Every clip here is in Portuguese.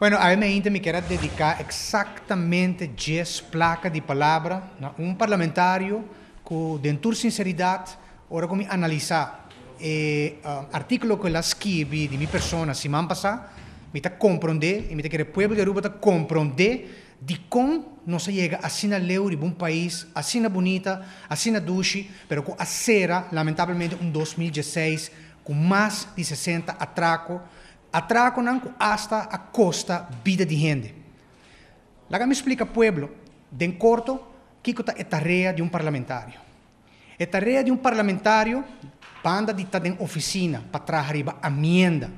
Bueno, a mí me inter quiero dedicar exactamente 10 placas de palabra um un parlamentario dentro de sinceridad, ahora con mi analizar uh, eh, ah, artículo que la escribí de mi persona, si me han pasado, me está comprender y me está que el pueblo de Aruba está de cómo no se llega a Sina Leu de un país, a Sina Bonita, a Sina Dushi, pero a acera, lamentablemente, un 2016 con más de 60 atracos atracan hasta a costa vida de gente. Lá me explica pueblo, de corto, que é a tarefa de um parlamentário. É tarefa de um parlamentário, banda de em oficina, para trazer riba amenda,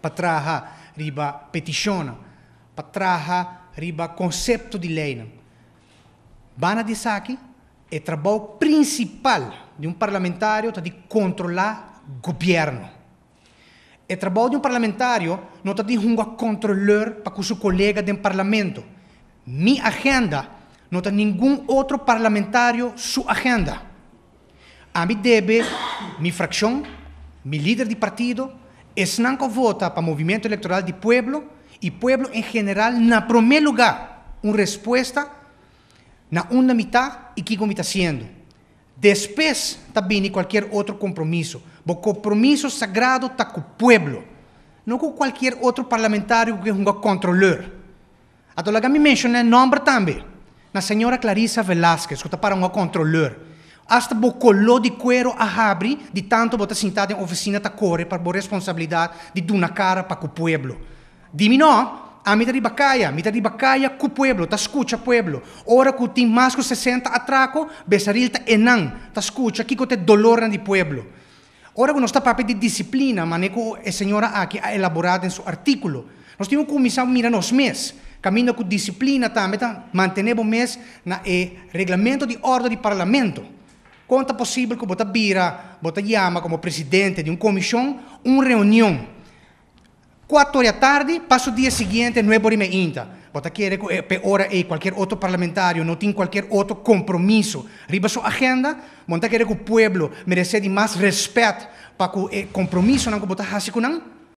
para trazer riba petição, para trazer riba conceito de lei. Banda de saque é o trabalho principal de um parlamentário de controlar o governo. El trabajo de un um parlamentario no está de un controlar para com colega do um parlamento. Mi agenda no está ningún outro parlamentario su agenda. A mí debe mi fracción, mi líder de partido, esnanco vota para movimiento movimiento electoral de pueblo y e pueblo en em general, na primer lugar, Una respuesta na una mitad y e que me está haciendo Después también cualquier otro compromiso. O compromiso sagrado está con el pueblo, no con cualquier otro parlamentario que es un controlador. A todo lo que me mencioné, nombre también. La señora Clarissa Velázquez, que está para un controlador. Hasta bocoló de cuero a Habri, de tanto botar sentada en oficina ta corre para responsabilidad de una cara para el pueblo. Dime no, Amita ah, de Bacaya, Amita de Bacaya, cu pueblo, ta escucha pueblo. Ora cu tem mais que 60 atraco, besaril ta enan, ta escucha, kiko te dolor de pueblo. Ora cu nos ta pape de disciplina, maneco a senhora aqui a elaborado em seu artículo. Nós temos que começar mira nos mês, caminho com disciplina também, tá? mantenebo mês na e regulamento de ordem de parlamento. Quanto possível que bota bira, bota llama como presidente de uma comissão, uma reunião Quatro da tarde, passa o dia seguinte, não é por mim ainda. aqui que hora e qualquer outro parlamentário não tem qualquer outro compromisso. Riba sua agenda, monta que o povo merece de mais respeito para o eh, compromisso não que bota assim com não.